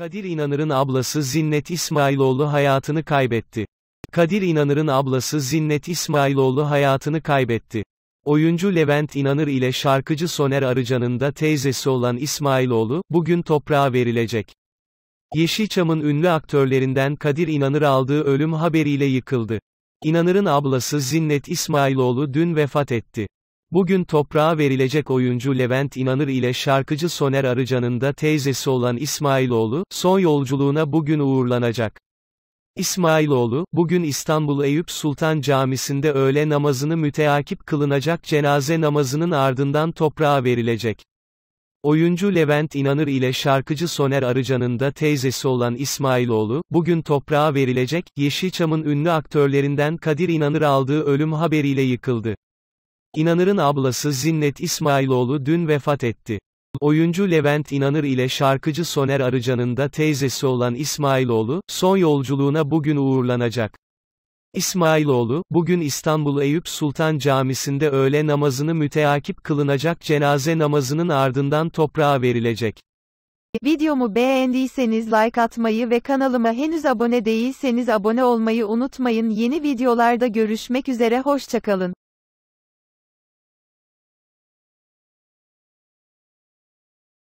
Kadir İnanır'ın ablası Zinnet İsmailoğlu hayatını kaybetti. Kadir İnanır'ın ablası Zinnet İsmailoğlu hayatını kaybetti. Oyuncu Levent İnanır ile şarkıcı Soner Arıcan'ın da teyzesi olan İsmailoğlu, bugün toprağa verilecek. Yeşilçam'ın ünlü aktörlerinden Kadir İnanır aldığı ölüm haberiyle yıkıldı. İnanır'ın ablası Zinnet İsmailoğlu dün vefat etti. Bugün toprağa verilecek oyuncu Levent İnanır ile şarkıcı Soner Arıcan'ın da teyzesi olan İsmailoğlu, son yolculuğuna bugün uğurlanacak. İsmailoğlu, bugün İstanbul Eyüp Sultan Camisi'nde öğle namazını müteakip kılınacak cenaze namazının ardından toprağa verilecek. Oyuncu Levent İnanır ile şarkıcı Soner Arıcan'ın da teyzesi olan İsmailoğlu, bugün toprağa verilecek, Yeşilçam'ın ünlü aktörlerinden Kadir İnanır aldığı ölüm haberiyle yıkıldı. İnanır'ın ablası Zinnet İsmailoğlu dün vefat etti. Oyuncu Levent İnanır ile şarkıcı Soner Arıcan'ın da teyzesi olan İsmailoğlu, son yolculuğuna bugün uğurlanacak. İsmailoğlu, bugün İstanbul Eyüp Sultan Camisi'nde öğle namazını müteakip kılınacak cenaze namazının ardından toprağa verilecek. Videomu beğendiyseniz like atmayı ve kanalıma henüz abone değilseniz abone olmayı unutmayın. Yeni videolarda görüşmek üzere hoşçakalın.